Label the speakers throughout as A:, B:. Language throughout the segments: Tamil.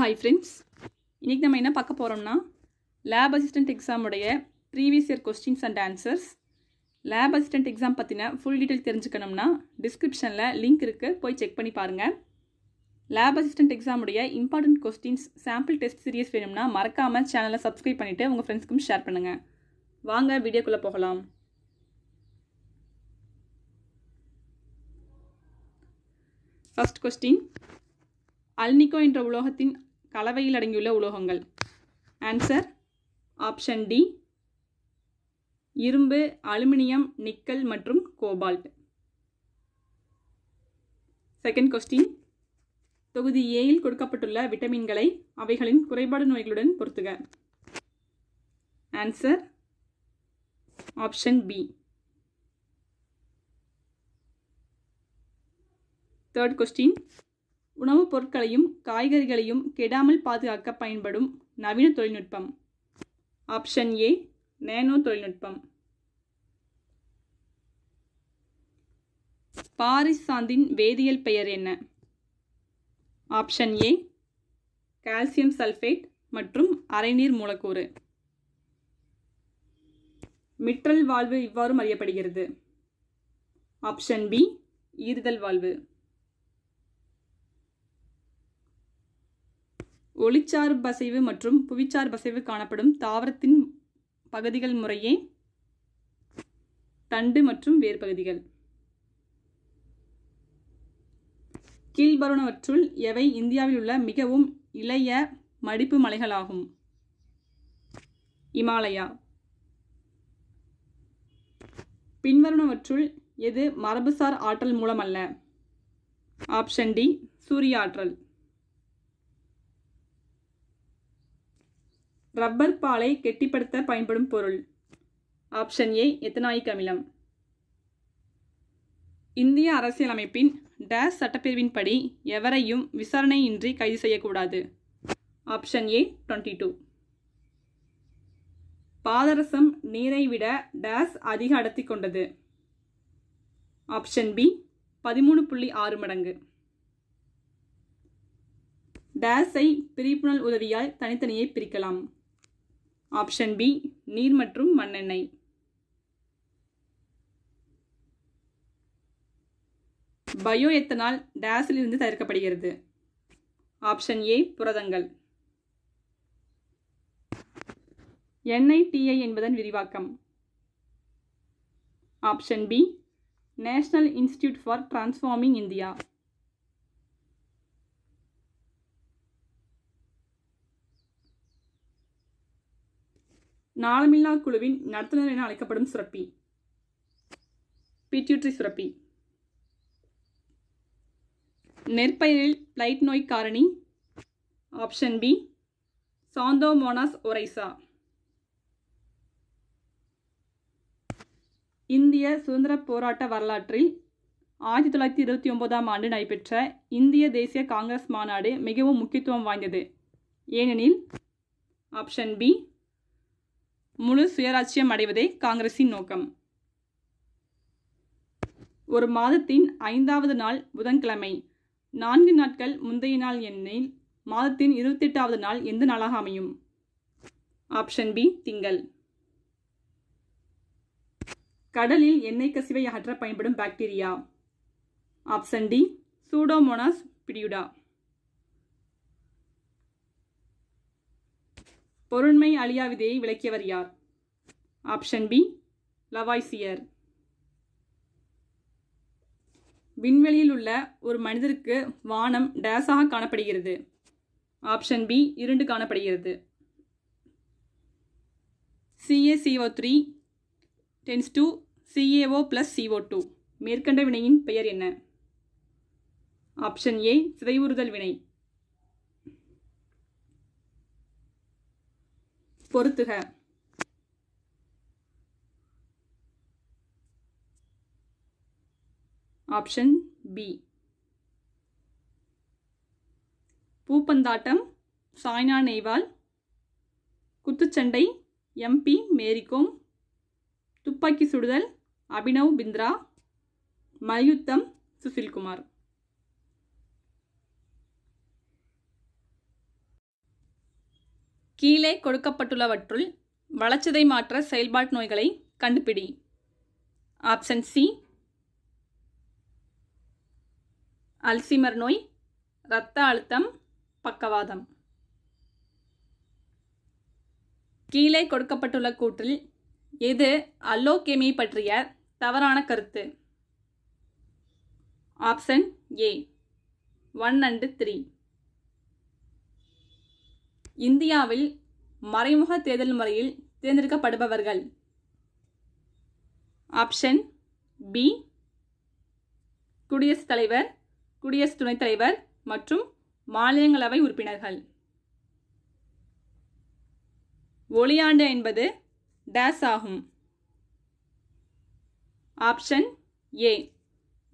A: ஹாய் ஃப்ரெண்ட்ஸ் இன்றைக்கி நம்ம என்ன பார்க்க போகிறோம்னா லேப் அசிஸ்டண்ட் எக்ஸாமுடைய previous year questions and answers lab assistant exam பற்றின ஃபுல் டீட்டெயில் தெரிஞ்சுக்கணும்னா டிஸ்கிரிப்ஷனில் லிங்க் இருக்குது போய் செக் பண்ணி பாருங்கள் லேப் அசிஸ்டண்ட் எக்ஸாமுடைய important questions sample test series வேணும்னா மறக்காமல் சேனலை சப்ஸ்கிரைப் பண்ணிவிட்டு உங்கள் ஃப்ரெண்ட்ஸ்க்கும் ஷேர் பண்ணுங்கள் வாங்க வீடியோக்குள்ளே போகலாம் ஃபஸ்ட் கொஸ்டின் அல்னிகோ என்ற உலோகத்தின் கலவையில் அடங்கியுள்ள உலோகங்கள் ஆன்சர் ஆப்ஷன் டி இரும்பு அலுமினியம் நிக்கல் மற்றும் கோபால்ட் செகண்ட் கொஸ்டின் தொகுதி ஏயில் கொடுக்கப்பட்டுள்ள விட்டமின்களை அவைகளின் குறைபாடு நோய்களுடன் பொருத்துக answer option B third question உணவுப் பொருட்களையும் காய்கறிகளையும் கெடாமல் பாதுகாக்க பயன்படும் நவீன தொழில்நுட்பம் ஆப்ஷன் ஏ நேனோ தொழில்நுட்பம் பாரிஸ் சாந்தின் வேதியியல் பெயர் என்ன ஆப்ஷன் ஏ கால்சியம் சல்ஃபேட் மற்றும் அரைநீர் மூலக்கூறு மிற்றல் வாழ்வு இவ்வாறும் அறியப்படுகிறது ஆப்ஷன் பி ஈறுதல் வாழ்வு ஒளிச்சார்பசைவு மற்றும் புவிச்சார்பசைவு காணப்படும் தாவரத்தின் பகுதிகள் முறையே தண்டு மற்றும் வேர் பகுதிகள் கீழ்வருணவற்றுள் எவை இந்தியாவில் உள்ள மிகவும் இளைய மடிப்பு மலைகளாகும் இமாலயா பின்வருணவற்றுள் எது மரபுசார் ஆற்றல் மூலமல்ல ஆப்ஷன் டி சூரிய ஆற்றல் ரப்பர் பாலை கெட்டிப்படுத்த பயன்படும் பொருள் ஆப்ஷன் ஏ எத்தனாயிக் அமிலம் இந்திய அரசியலமைப்பின் டேஸ் சட்டப்பிரிவின்படி எவரையும் விசாரணையின்றி கைது செய்யக்கூடாது ஆப்ஷன் ஏ டுவெண்ட்டி டூ பாதரசம் நீரை விட டேஸ் அதிக அடர்த்தி கொண்டது ஆப்ஷன் பி பதிமூணு புள்ளி ஆறு மடங்கு டேஸை பிரிப்புணல் உதவியால் தனித்தனியே பிரிக்கலாம் ஆப்ஷன் பி நீர் மற்றும் மண்ணெண்ணெய் பயோ எத்தனால் டேஸிலிருந்து தயாரிக்கப்படுகிறது ஆப்ஷன் ஏ புரதங்கள் என்ஐடிஐ என்பதன் விரிவாக்கம் option B national institute for transforming India நாளமில்லா குழுவின் நடத்துனர் என அழைக்கப்படும் சுரப்பி பிட்யூட்ரி சுரப்பி நெற்பயிரில் பிளைட் நோய் காரணி ஆப்ஷன் பி சாந்தோமோனாஸ் ஒரைசா இந்திய சுதந்திர போராட்ட வரலாற்றில் ஆயிரத்தி தொள்ளாயிரத்தி இருபத்தி ஒன்பதாம் ஆண்டு நடைபெற்ற இந்திய தேசிய காங்கிரஸ் மாநாடு மிகவும் முக்கியத்துவம் வாய்ந்தது ஏனெனில் ஆப்ஷன் பி முழு சுயராட்சியம் அடைவதே காங்கிரசின் நோக்கம் ஒரு மாதத்தின் ஐந்தாவது நாள் புதன்கிழமை நான்கு நாட்கள் முந்தைய நாள் எண்ணெய் மாதத்தின் இருபத்தெட்டாவது நாள் எந்த நாளாக அமையும் ஆப்ஷன் பி திங்கள் கடலில் எண்ணெய் கசிவை அகற்ற பயன்படும் bacteria option D Pseudomonas putida பொருண்மை அழியா விதையை விளக்கியவர் யார் ஆப்ஷன் பி லவாய்சியர் விண்வெளியில் உள்ள ஒரு மனிதருக்கு வானம் டேஸாக காணப்படுகிறது ஆப்ஷன் பி இருண்டு காணப்படுகிறது CaCO three tense two CAO plus CO two மேற்கண்ட வினையின் பெயர் என்ன ஆப்ஷன் ஏ சிதைவுறுதல் வினை பொருத்துக ஆப்ஷன் பி பூப்பந்தாட்டம் சாய்னா நெய்வால் குத்துச்சண்டை எம்பி மேரிகோம் துப்பாக்கி சுடுதல் அபினவ் பிந்த்ரா மல்யுத்தம் சுசில்குமார் கீழே கொடுக்கப்பட்டுள்ளவற்றுள் வளர்ச்சதை மாற்ற செயல்பாட்டு நோய்களை கண்டுபிடி ஆப்ஷன் சி அல்சிமர் நோய் இரத்த அழுத்தம் பக்கவாதம் கீழே கொடுக்கப்பட்டுள்ள கூற்றில் எது அல்லோகேமியை பற்றிய தவறான கருத்து option A one and three இந்தியாவில் மறைமுக தேர்தல் முறையில் தேர்ந்தெடுக்கப்படுபவர்கள் ஆப்ஷன் பி குடியரசுத் தலைவர் குடியரசு துணைத் தலைவர் மற்றும் மாநிலங்களவை உறுப்பினர்கள் ஒளியாண்டு என்பது டேஸ் ஆகும் ஆப்ஷன் ஏ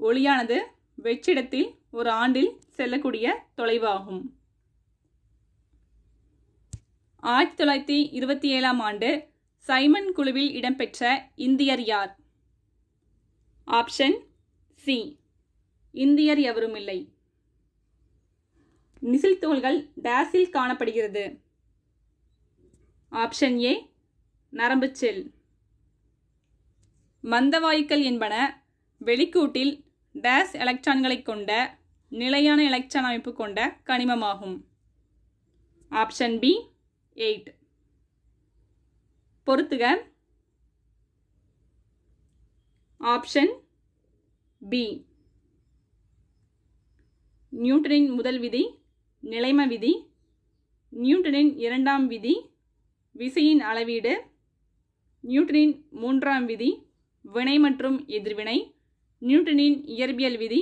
A: ஒளியானது வெற்றிடத்தில் ஒரு ஆண்டில் செல்லக்கூடிய தொலைவு ஆகும் ஆயிரத்தி தொள்ளாயிரத்தி இருபத்தி ஏழாம் ஆண்டு சைமன் குழுவில் இடம்பெற்ற இந்தியர் யார் ஆப்ஷன் சி இந்தியர் எவரும் இல்லை தோள்கள் டேஸில் காணப்படுகிறது ஆப்ஷன் ஏ நரம்பு செல் மந்தவாயுக்கள் என்பன வெளிக்கூட்டில் டேஸ் எலக்ட்ரான்களை கொண்ட நிலையான எலக்ட்ரான் அமைப்பு கொண்ட கனிமமாகும் ஆப்ஷன் பி எயிட் பொறுத்துக ஆப்ஷன் பி நியூட்டனின் முதல் விதி நிலைம விதி நியூட்டனின் இரண்டாம் விதி விசையின் அளவீடு நியூட்டனின் மூன்றாம் விதி வினை மற்றும் எதிர்வினை நியூட்டனின் இயற்பியல் விதி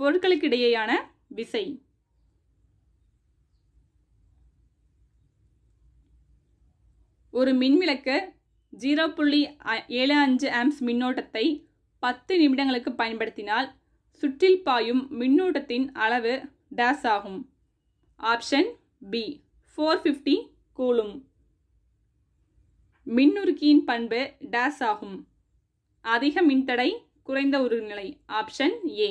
A: பொருட்களுக்கிடையேயான விசை ஒரு மின்விளக்கு ஜீரோ புள்ளி ஏழு அஞ்சு ஆம்ஸ் மின்னோட்டத்தை பத்து நிமிடங்களுக்கு பயன்படுத்தினால் சுற்றில் பாயும் மின்னூட்டத்தின் அளவு டேஸ் ஆகும் option B four fifty coulomb மின்னுருக்கியின் பண்பு டேஸ் ஆகும் அதிக மின்தடை குறைந்த உருநிலை ஆப்ஷன் ஏ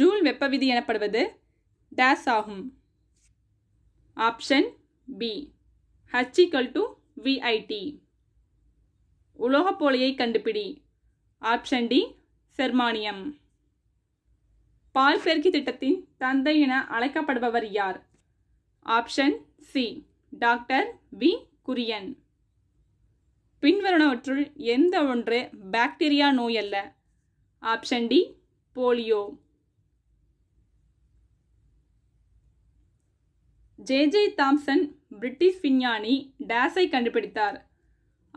A: ஜூல் வெப்ப விதி எனப்படுவது டேஸ் ஆகும் ஆப்ஷன் பி ஹச்சிக்கல் டு விஐடி போலியை கண்டுபிடி ஆப்ஷன் டி செர்மானியம் பால் பெருக்கி திட்டத்தின் தந்தை என அழைக்கப்படுபவர் யார் option C doctor V Kurien பின்வருவனவற்றுள் எந்த ஒன்று பாக்டீரியா நோய் அல்ல option D polio J J Thomson British விஞ்ஞானி டேஸை கண்டுபிடித்தார்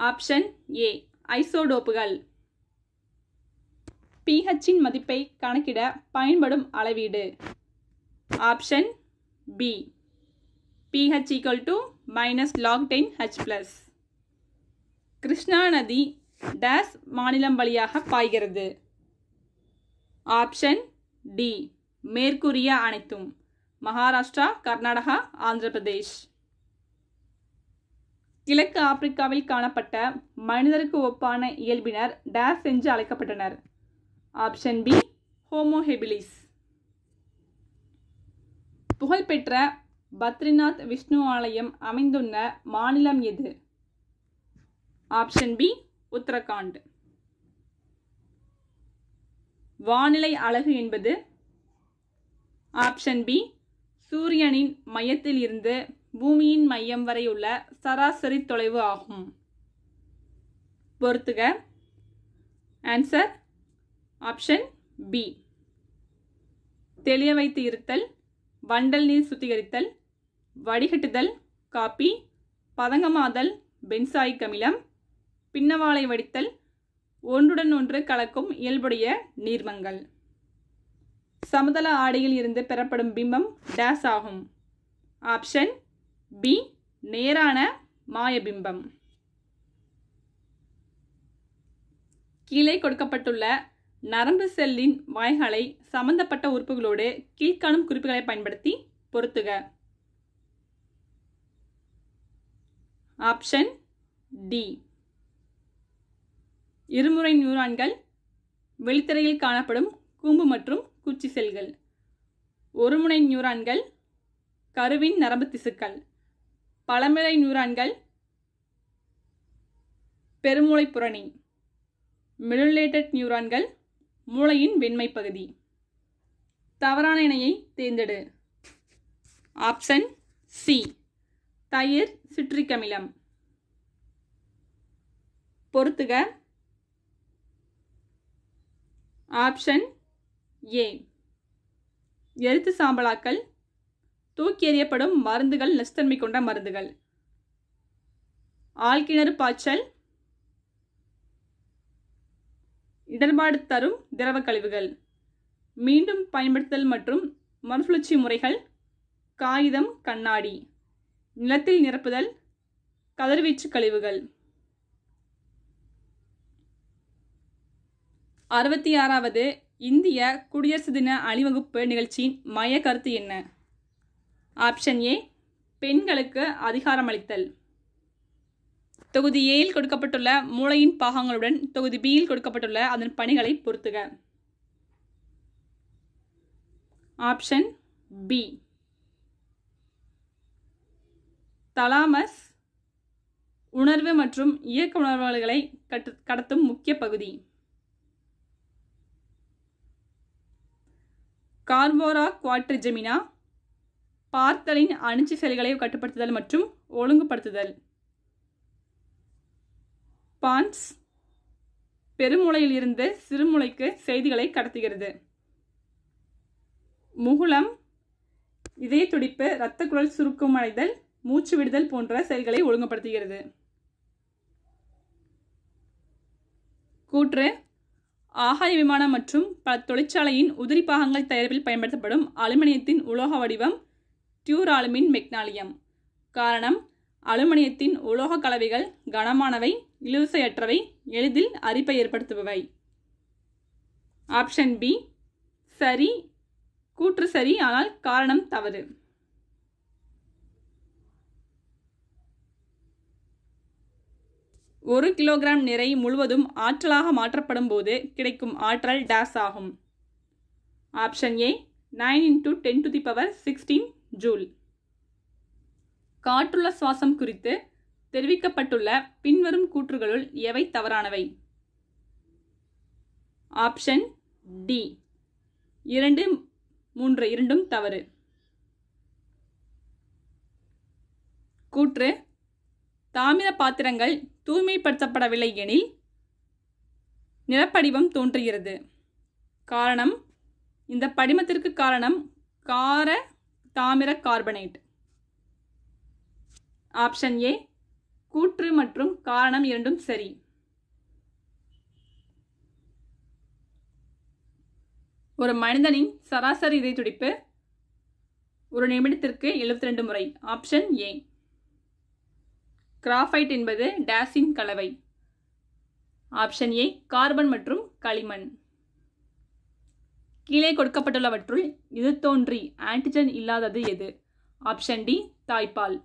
A: ஆப்ஷன் ஏ ஐசோடோப்புகள் பிஹெச்சின் மதிப்பை கணக்கிட பயன்படும் அளவீடு option B pH equal to minus log ten H plus Krishna நதி டேஸ் மாநிலம் வழியாக பாய்கிறது ஆப்ஷன் டி மேற்கூறிய அனைத்தும் மகாராஷ்டிரா கர்நாடகா ஆந்திர பிரதேஷ் கிழக்கு ஆப்பிரிக்காவில் காணப்பட்ட மனிதருக்கு ஒப்பான இயல்பினர் டேஸ் என்று அழைக்கப்பட்டனர் ஆப்ஷன் பி ஹோமோஹெபிலிஸ் புகழ்பெற்ற பத்ரிநாத் விஷ்ணு ஆலயம் அமைந்துள்ள மாநிலம் எது ஆப்ஷன் பி உத்தரகாண்ட் வானிலை அழகு என்பது ஆப்ஷன் பி சூரியனின் மையத்தில் இருந்து பூமியின் மையம் வரை உள்ள சராசரி தொலைவு ஆகும் பொறுத்துக ஆன்சர் ஆப்ஷன் பி தெளிய வைத்து இருத்தல் வண்டல் நீர் சுத்திகரித்தல் வடிகட்டுதல் காப்பி பதங்கமாதல் பென்சாய் அமிலம் பின்னவாளை வடித்தல் ஒன்றுடன் ஒன்று கலக்கும் இயல்புடைய நீர்மங்கள் சமதள ஆடையில் இருந்து பெறப்படும் பிம்பம் டேஸ் ஆகும் ஆப்ஷன் பி நேரான மாயபிம்பம் கீழே கொடுக்கப்பட்டுள்ள நரம்பு செல்லின் வாய்களை சம்பந்தப்பட்ட உறுப்புகளோடு கீழ்காணும் குறிப்புகளை பயன்படுத்தி பொருத்துக ஆப்ஷன் டி இருமுறை நியூரான்கள் வெளித்திரையில் காணப்படும் கூம்பு மற்றும் குச்சி செல்கள் ஒருமுனை நியூரான்கள் கருவின் நரம்பு திசுக்கள் பழமிழை நியூரான்கள் பெருமூளை புரணி மெலுலேட்டட் நியூரான்கள் மூளையின் வெண்மை பகுதி தவறான இணையை தேர்ந்தெடு ஆப்ஷன் சி தயிர் சிட்ரிக் அமிலம் பொறுத்துக ஆப்ஷன் ஏ எருத்து சாம்பலாக்கள் தூக்கி எறியப்படும் மருந்துகள் நச்சுத்தன்மை கொண்ட மருந்துகள் ஆழ்கிணறு பாய்ச்சல் இடர்பாடு தரும் திரவ கழிவுகள் மீண்டும் பயன்படுத்தல் மற்றும் மறுசுழற்சி முறைகள் காகிதம் கண்ணாடி நிலத்தில் நிரப்புதல் கதிர்வீச்சு கழிவுகள் அறுபத்தி ஆறாவது இந்திய குடியரசு தின அணிவகுப்பு நிகழ்ச்சியின் மைய கருத்து என்ன ஆப்ஷன் ஏ பெண்களுக்கு அதிகாரமளித்தல் தொகுதி ஏயில் கொடுக்கப்பட்டுள்ள மூளையின் பாகங்களுடன் தொகுதி பியில் கொடுக்கப்பட்டுள்ள அதன் பணிகளை பொருத்துக ஆப்ஷன் பி தலாமஸ் உணர்வு மற்றும் இயக்க உணர்வுகளை கடத்தும் முக்கிய பகுதி கார்போரா குவாட்ரிஜெமினா பார்த்தலின் அணிச்சி செயல்களை கட்டுப்படுத்துதல் மற்றும் ஒழுங்குபடுத்துதல் பான்ஸ் பெருமுளையிலிருந்து சிறுமுளைக்கு செய்திகளை கடத்துகிறது முகுளம் இதய துடிப்பு இரத்த சுருக்கம் சுருக்கமடைதல் மூச்சு விடுதல் போன்ற செயல்களை ஒழுங்குபடுத்துகிறது கூற்று ஆகாய விமானம் மற்றும் பல தொழிற்சாலையின் உதிரி பாகங்கள் தயாரிப்பில் பயன்படுத்தப்படும் அலுமினியத்தின் உலோக வடிவம் டியூராலுமின் மெக்னாலியம் காரணம் அலுமினியத்தின் உலோக கலவைகள் கனமானவை இழுவிசையற்றவை எளிதில் அரிப்பை ஏற்படுத்துபவை ஆப்ஷன் பி சரி கூற்று சரி ஆனால் காரணம் தவறு ஒரு கிலோகிராம் நிறை முழுவதும் ஆற்றலாக மாற்றப்படும் போது கிடைக்கும் ஆற்றல் டேஸ் ஆகும் option A nine into ten to the power sixteen joule காற்றுள்ள சுவாசம் குறித்து தெரிவிக்கப்பட்டுள்ள பின்வரும் கூற்றுகளுள் எவை தவறானவை ஆப்ஷன் டி இரண்டு மூன்று இரண்டும் தவறு கூற்று தாமிர பாத்திரங்கள் தூய்மைப்படுத்தப்படவில்லை எனில் நிலப்படிவம் தோன்றுகிறது காரணம் இந்த படிமத்திற்கு காரணம் கார தாமிர கார்பனேட் ஆப்ஷன் ஏ கூற்று மற்றும் காரணம் இரண்டும் சரி ஒரு மனிதனின் சராசரி இதை துடிப்பு ஒரு நிமிடத்திற்கு எழுபத்தி ரெண்டு முறை ஆப்ஷன் ஏ கிராஃபைட் என்பது டேஸின் கலவை ஆப்ஷன் ஏ கார்பன் மற்றும் களிமண் கீழே கொடுக்கப்பட்டுள்ளவற்றுள் இது தோன்றி ஆன்டிஜன் இல்லாதது எது ஆப்ஷன் டி தாய்ப்பால்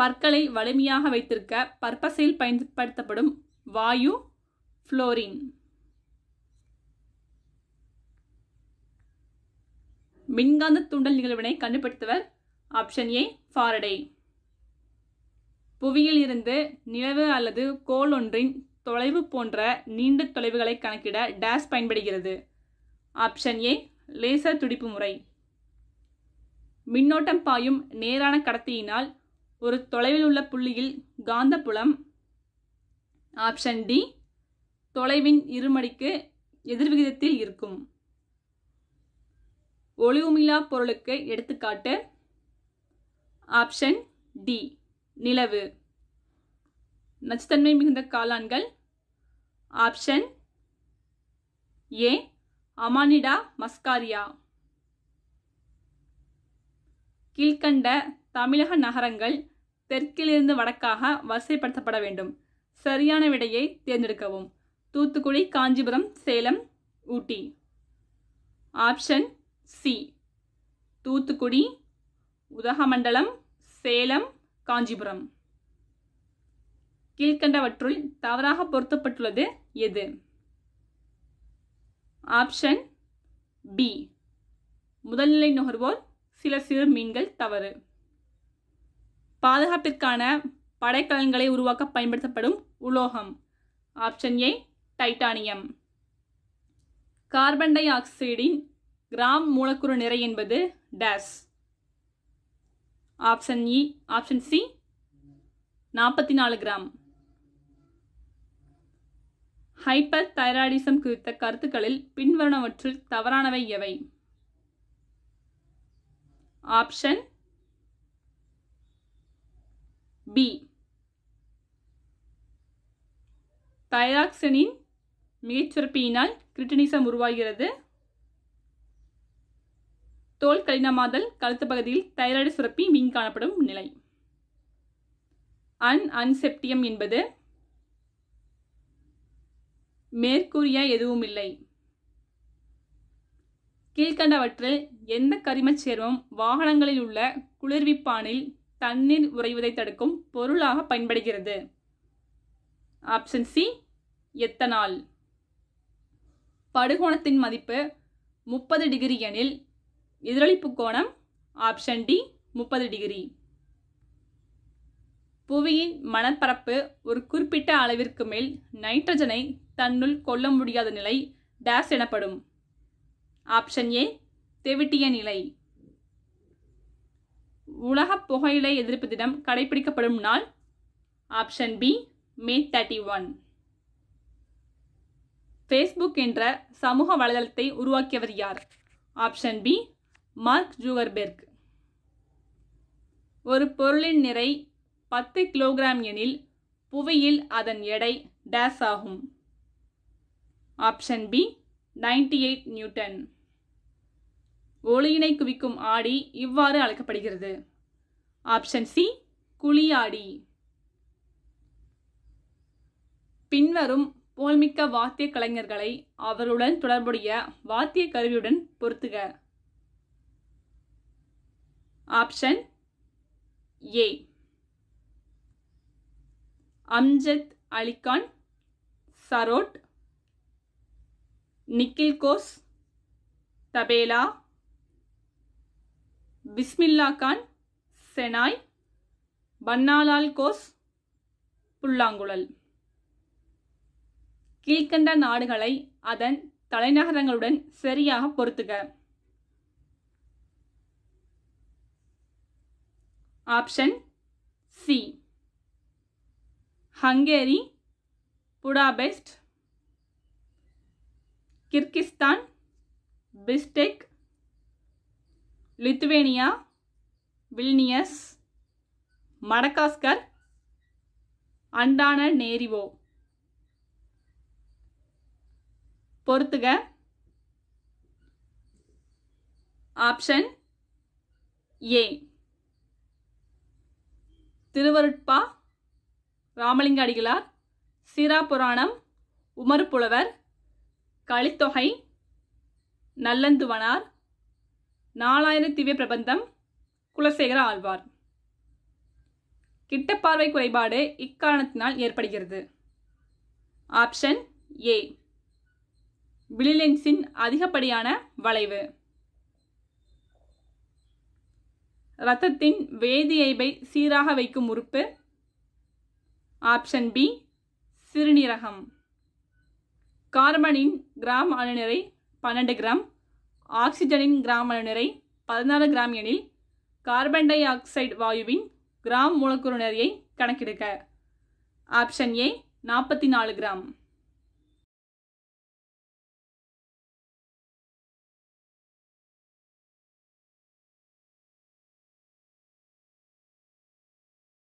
A: பற்களை வலிமையாக வைத்திருக்க பற்பசையில் பயன்படுத்தப்படும் வாயு ஃப்ளோரின் மின்காந்த தூண்டல் நிகழ்வினை கண்டுபிடித்தவர் ஆப்ஷன் ஏ ஃபாரடே புவியில் இருந்து நிலவு அல்லது கோல் ஒன்றின் தொலைவு போன்ற நீண்ட தொலைவுகளை கணக்கிட டேஷ் பயன்படுகிறது ஆப்ஷன் ஏ லேசர் துடிப்பு முறை மின்னோட்டம் பாயும் நேரான கடத்தியினால் ஒரு தொலைவில் உள்ள புள்ளியில் காந்தப்புலம் ஆப்ஷன் டி தொலைவின் இருமடிக்கு எதிர்விகிதத்தில் இருக்கும் ஒளிவுமிலா பொருளுக்கு எடுத்துக்காட்டு ஆப்ஷன் டி நிலவு நச்சுத்தன்மை மிகுந்த காளான்கள் ஆப்ஷன் ஏ அமானிடா மஸ்காரியா கீழ்கண்ட தமிழக நகரங்கள் தெற்கிலிருந்து வடக்காக வரிசைப்படுத்தப்பட வேண்டும் சரியான விடையை தேர்ந்தெடுக்கவும் தூத்துக்குடி காஞ்சிபுரம் சேலம் ஊட்டி ஆப்ஷன் சி தூத்துக்குடி உதகமண்டலம் சேலம் காஞ்சிபுரம் கீழ்கண்டவற்றுள் தவறாக பொருத்தப்பட்டுள்ளது எது ஆப்ஷன் பி முதல்நிலை நுகர்வோர் சில சிறு மீன்கள் தவறு பாதுகாப்பிற்கான படைக்கலன்களை உருவாக்க பயன்படுத்தப்படும் உலோகம் ஆப்ஷன் ஏ டைட்டானியம் கார்பன் டை ஆக்சைடின் கிராம் மூலக்கூறு நிறை என்பது dash option E option C நாற்பத்தி நாலு கிராம் ஹைப்பர் தைராய்டிசம் குறித்த கருத்துக்களில் பின்வருவனவற்றில் தவறானவை எவை ஆப்ஷன் பி தைராக்சனின் மிகச்சுரப்பியினால் கிரிட்டினிசம் உருவாகிறது தோல் கடினமாதல் கழுத்து பகுதியில் தைராய்டு சுரப்பி மீன் காணப்படும் நிலை அன் அன்செப்டியம் என்பது மேற்கூறிய எதுவும் இல்லை கீழ்கண்டவற்றில் எந்த கரிமச் சேர்மம் வாகனங்களில் உள்ள குளிர்விப்பானில் தண்ணீர் உறைவதை தடுக்கும் பொருளாக பயன்படுகிறது ஆப்ஷன் சி எத்தனால் படுகோணத்தின் மதிப்பு முப்பது டிகிரி எனில் எதிரொலிப்பு கோணம் ஆப்ஷன் டி முப்பது டிகிரி புவியின் மணற்பரப்பு ஒரு குறிப்பிட்ட அளவிற்கு மேல் நைட்ரஜனை தன்னுள் கொல்ல முடியாத நிலை டேஸ் எனப்படும் ஆப்ஷன் ஏ தெவிட்டிய நிலை உலக புகையிலை எதிர்ப்பு தினம் கடைபிடிக்கப்படும் நாள் option B May thirty one Facebook என்ற சமூக வலைதளத்தை உருவாக்கியவர் யார் ஆப்ஷன் பி மார்க் ஜூகர்பெர்க் ஒரு பொருளின் நிறை பத்து கிலோகிராம் எனில் புவியில் அதன் எடை டேஸ் ஆகும் option B ninety eight newton ஒளியினை குவிக்கும் ஆடி இவ்வாறு அழைக்கப்படுகிறது ஆப்ஷன் சி குழியாடி பின்வரும் போல்மிக்க வாத்திய கலைஞர்களை அவருடன் தொடர்புடைய வாத்திய கருவியுடன் பொருத்துக ஆப்ஷன் ஏ அம்ஜத் அலிகான் சரோட் நிக்கில்கோஸ் தபேலா பிஸ்மில்லா கான் செனாய் பன்னாலால் கோஸ் புல்லாங்குழல் கீழ்கண்ட நாடுகளை அதன் தலைநகரங்களுடன் சரியாக பொருத்துக option C Hungary Budapest Kyrgyzstan பிஸ்டெக் Lithuania Vilnius Madagascar அண்டான நேரிவோ பொறுத்துக ஆப்ஷன் ஏ திருவருட்பா ராமலிங்க அடிகளார் சீரா புராணம் உமர் புலவர் கலித்தொகை நல்லந்துவனார் நாலாயிர திவ்ய பிரபந்தம் குலசேகர ஆழ்வார் கிட்டப்பார்வை குறைபாடு இக்காரணத்தினால் ஏற்படுகிறது ஆப்ஷன் ஏ விழிலென்ஸின் அதிகப்படியான வளைவு ரத்தத்தின் வேதியைபை சீராக வைக்கும் உறுப்பு ஆப்ஷன் பி சிறுநீரகம் கார்பனின் கிராம் அணுநிறை பன்னெண்டு கிராம் ஆக்சிஜனின் கிராம் அணுநிறை பதினாறு கிராம் எனில் கார்பன் டை ஆக்சைடு வாயுவின் கிராம் மூலக்கூறு நிறையை கணக்கெடுக்க ஆப்ஷன் ஏ நாற்பத்தி நாலு கிராம்